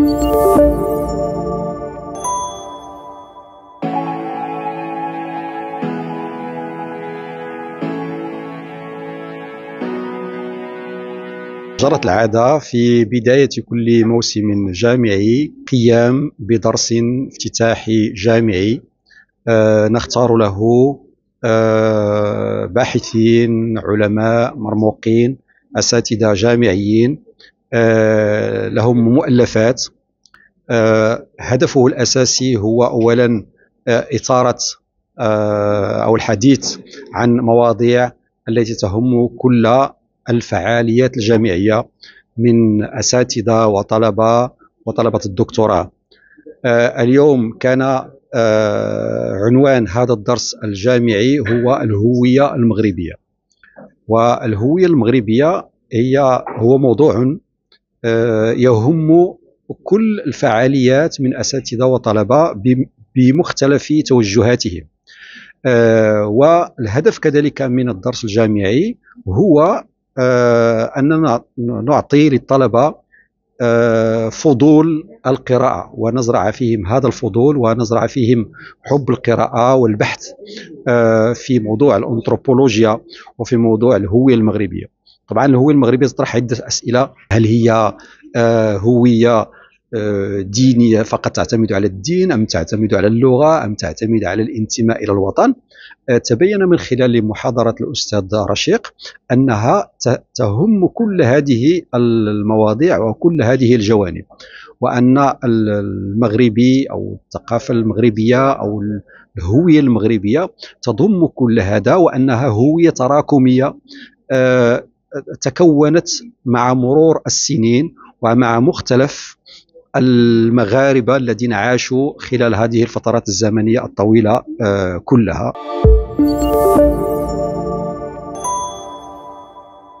جرت العادة في بداية كل موسم جامعي قيام بدرس افتتاحي جامعي آه، نختار له آه، باحثين علماء مرموقين أساتذة جامعيين آه، لهم مؤلفات آه، هدفه الأساسي هو أولا آه، إثارة أو الحديث عن مواضيع التي تهم كل الفعاليات الجامعية من أساتذة وطلبة وطلبة الدكتوراه اليوم كان عنوان هذا الدرس الجامعي هو الهوية المغربية والهوية المغربية هي هو موضوع آه، يهم كل الفعاليات من أساتذة وطلبة بمختلف توجهاتهم آه، والهدف كذلك من الدرس الجامعي هو آه، أننا نعطي للطلبة فضول القراءة ونزرع فيهم هذا الفضول ونزرع فيهم حب القراءة والبحث في موضوع الأنثروبولوجيا وفي موضوع الهوية المغربية طبعا الهويه المغربيه تطرح عده اسئله هل هي آه، هويه آه، دينيه فقط تعتمد على الدين ام تعتمد على اللغه ام تعتمد على الانتماء الى الوطن آه، تبين من خلال محاضره الاستاذ رشيق انها تهم كل هذه المواضيع وكل هذه الجوانب وان المغربي او الثقافه المغربيه او الهويه المغربيه تضم كل هذا وانها هويه تراكميه تكونت مع مرور السنين ومع مختلف المغاربة الذين عاشوا خلال هذه الفترات الزمنية الطويلة آه، كلها